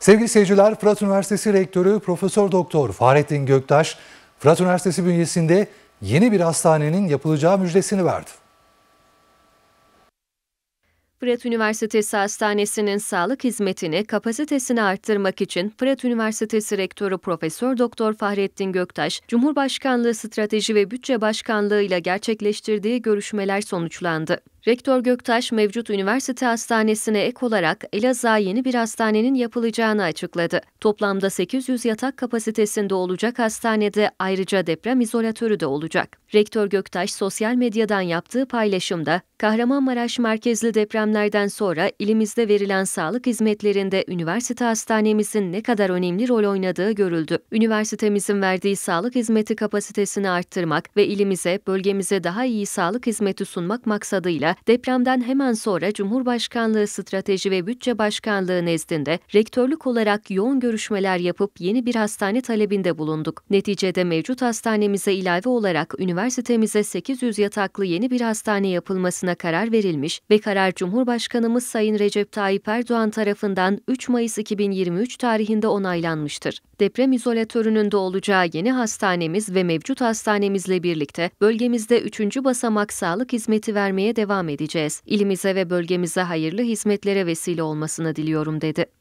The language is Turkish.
Sevgili seyirciler, Fırat Üniversitesi Rektörü Profesör Doktor Fahrettin Göktaş, Fırat Üniversitesi bünyesinde yeni bir hastanenin yapılacağı müjdesini verdi. Fırat Üniversitesi Hastanesi'nin sağlık hizmetini kapasitesini arttırmak için Fırat Üniversitesi Rektörü Profesör Doktor Fahrettin Göktaş, Cumhurbaşkanlığı Strateji ve Bütçe Başkanlığı ile gerçekleştirdiği görüşmeler sonuçlandı. Rektör Göktaş mevcut üniversite hastanesine ek olarak Elazığ'a yeni bir hastanenin yapılacağını açıkladı. Toplamda 800 yatak kapasitesinde olacak hastanede ayrıca deprem izolatörü de olacak. Rektör Göktaş sosyal medyadan yaptığı paylaşımda Kahramanmaraş merkezli depremlerden sonra ilimizde verilen sağlık hizmetlerinde üniversite hastanemizin ne kadar önemli rol oynadığı görüldü. Üniversitemizin verdiği sağlık hizmeti kapasitesini arttırmak ve ilimize, bölgemize daha iyi sağlık hizmeti sunmak maksadıyla sonra depremden hemen sonra Cumhurbaşkanlığı Strateji ve Bütçe Başkanlığı nezdinde rektörlük olarak yoğun görüşmeler yapıp yeni bir hastane talebinde bulunduk. Neticede mevcut hastanemize ilave olarak üniversitemize 800 yataklı yeni bir hastane yapılmasına karar verilmiş ve karar Cumhurbaşkanımız Sayın Recep Tayyip Erdoğan tarafından 3 Mayıs 2023 tarihinde onaylanmıştır. Deprem izolatörünün de olacağı yeni hastanemiz ve mevcut hastanemizle birlikte bölgemizde 3. basamak sağlık hizmeti vermeye devam devam edeceğiz. İlimize ve bölgemize hayırlı hizmetlere vesile olmasını diliyorum dedi.